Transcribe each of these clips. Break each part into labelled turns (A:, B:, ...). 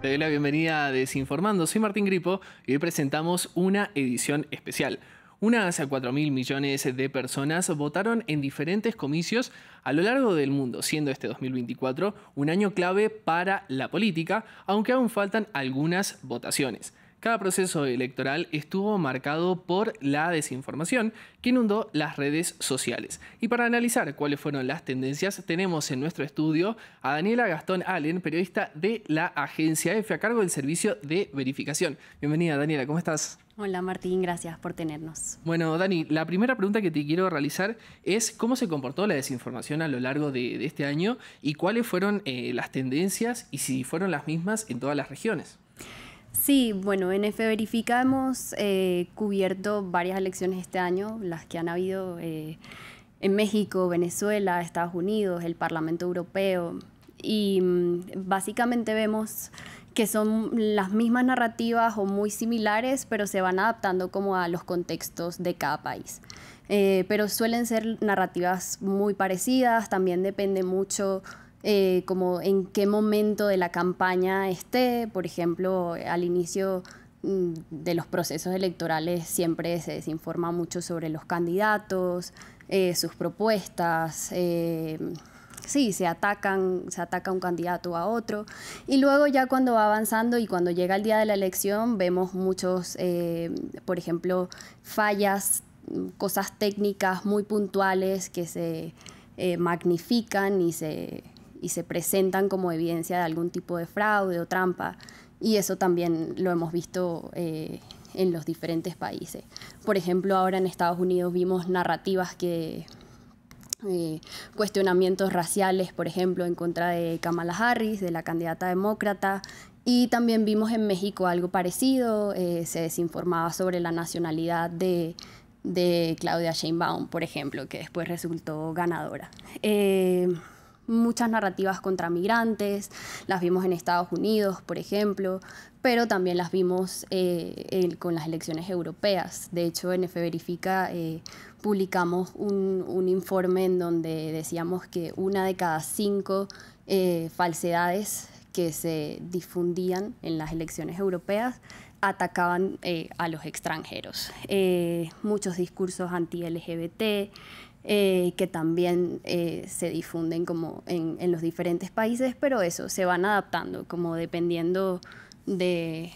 A: Te doy la bienvenida a Desinformando. Soy Martín Gripo y hoy presentamos una edición especial. Unas 4 mil millones de personas votaron en diferentes comicios a lo largo del mundo, siendo este 2024 un año clave para la política, aunque aún faltan algunas votaciones. Cada proceso electoral estuvo marcado por la desinformación que inundó las redes sociales. Y para analizar cuáles fueron las tendencias, tenemos en nuestro estudio a Daniela Gastón Allen, periodista de la agencia EFE, a cargo del servicio de verificación. Bienvenida, Daniela, ¿cómo estás?
B: Hola Martín, gracias por tenernos.
A: Bueno, Dani, la primera pregunta que te quiero realizar es cómo se comportó la desinformación a lo largo de, este año y cuáles fueron eh, las tendencias y si fueron las mismas en todas las regiones.
B: Sí, bueno, en F Verifica hemos eh, cubierto varias elecciones este año, las que han habido eh, en México, Venezuela, Estados Unidos, el Parlamento Europeo, y mm, básicamente vemos que son las mismas narrativas o muy similares, pero se van adaptando como a los contextos de cada país. Eh, pero suelen ser narrativas muy parecidas, también depende mucho eh, como en qué momento de la campaña esté, por ejemplo, al inicio mm, de los procesos electorales siempre se desinforma mucho sobre los candidatos, eh, sus propuestas, eh, sí, se atacan, se ataca un candidato a otro. Y luego ya cuando va avanzando y cuando llega el día de la elección, vemos muchos, por ejemplo, fallas, cosas técnicas muy puntuales que se magnifican y se y se presentan como evidencia de algún tipo de fraude o trampa. Y eso también lo hemos visto eh, en los diferentes países. Por ejemplo, ahora en Estados Unidos vimos narrativas que... Eh, cuestionamientos raciales, por ejemplo, en contra de Kamala Harris, de la candidata demócrata, y también vimos en México algo parecido, eh, se desinformaba sobre la nacionalidad de, de Claudia Sheinbaum, por ejemplo, que después resultó ganadora muchas narrativas contra migrantes, las vimos en Estados Unidos, por ejemplo, pero también las vimos eh, con las elecciones europeas. De hecho, en F Verifica eh, publicamos un, informe en donde decíamos que una de cada cinco eh, falsedades que se difundían en las elecciones europeas atacaban a los extranjeros. muchos discursos anti-LGBT, eh, que también eh, se difunden como en, los diferentes países, pero eso, se van adaptando como dependiendo de,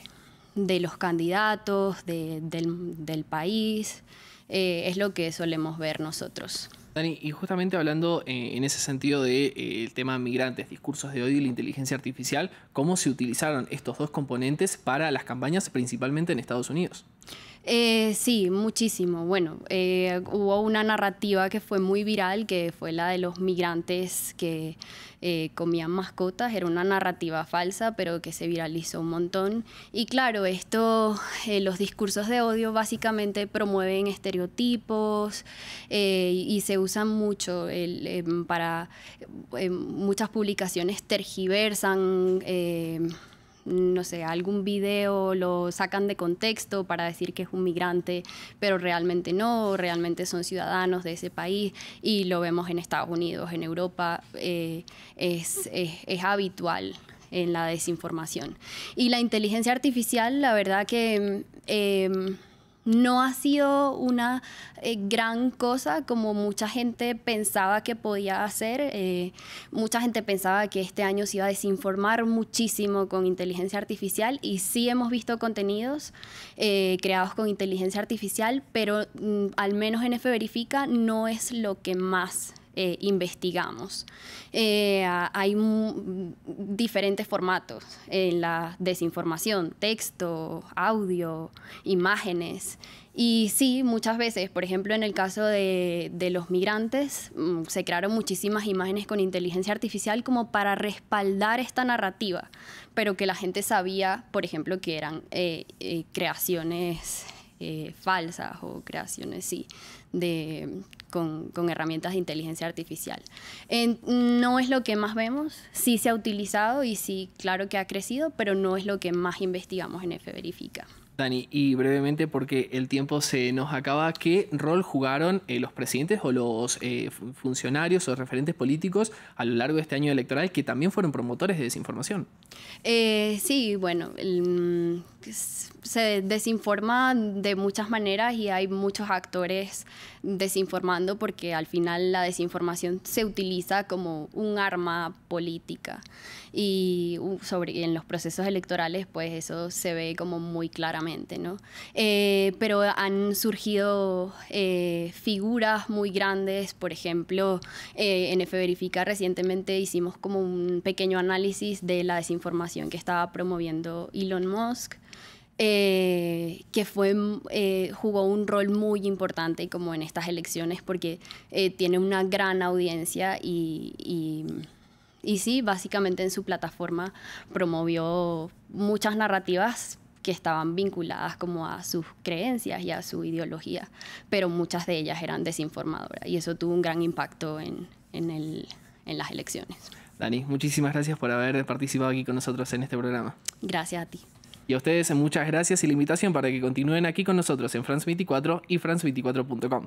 B: los candidatos, del, país, eh, es lo que solemos ver nosotros.
A: Dani, y justamente hablando en ese sentido del de, tema migrantes, discursos de odio y la inteligencia artificial, ¿cómo se utilizaron estos dos componentes para las campañas principalmente en Estados Unidos?
B: Eh, sí, muchísimo. Bueno, eh, hubo una narrativa que fue muy viral, que fue la de los migrantes que eh, comían mascotas. Era una narrativa falsa, pero que se viralizó un montón. Y claro, esto, los discursos de odio básicamente promueven estereotipos y se usan mucho em, para em, muchas publicaciones tergiversan no sé, algún video lo sacan de contexto para decir que es un migrante, pero realmente no, realmente son ciudadanos de ese país y lo vemos en Estados Unidos, en Europa, eh, es, habitual en la desinformación. Y la inteligencia artificial, la verdad que... Em, no ha sido una eh, gran cosa como mucha gente pensaba que podía hacer. Eh, mucha gente pensaba que este año se iba a desinformar muchísimo con inteligencia artificial y sí hemos visto contenidos eh, creados con inteligencia artificial, pero mm, al menos NF Verifica no es lo que más eh, investigamos. Eh, hay diferentes formatos en la desinformación, texto, audio, imágenes. Y sí, muchas veces, por ejemplo, en el caso de, los migrantes, mm, se crearon muchísimas imágenes con inteligencia artificial como para respaldar esta narrativa, pero que la gente sabía, por ejemplo, que eran eh, creaciones eh, falsas o creaciones, sí, de, con, herramientas de inteligencia artificial. no es lo que más vemos, sí se ha utilizado y sí, claro que ha crecido, pero no es lo que más investigamos en F Verifica.
A: Dani, y brevemente porque el tiempo se nos acaba, ¿qué rol jugaron eh, los presidentes o los eh, funcionarios o referentes políticos a lo largo de este año electoral que también fueron promotores de desinformación?
B: sí, bueno, el, mm, se desinforma de muchas maneras y hay muchos actores desinformando porque al final la desinformación se utiliza como un arma política y sobre, en los procesos electorales pues eso se ve como muy claramente, ¿no? Eh, pero han surgido eh, figuras muy grandes, por ejemplo, en eh, F Verifica recientemente hicimos como un pequeño análisis de la desinformación que estaba promoviendo Elon Musk. Eh, que fue, eh, jugó un rol muy importante como en estas elecciones porque eh, tiene una gran audiencia y, y, sí, básicamente en su plataforma promovió muchas narrativas que estaban vinculadas como a sus creencias y a su ideología, pero muchas de ellas eran desinformadoras y eso tuvo un gran impacto en, en las elecciones.
A: Dani, muchísimas gracias por haber participado aquí con nosotros en este programa.
B: Gracias a ti.
A: Y a ustedes muchas gracias y la invitación para que continúen aquí con nosotros en France24 y France24.com.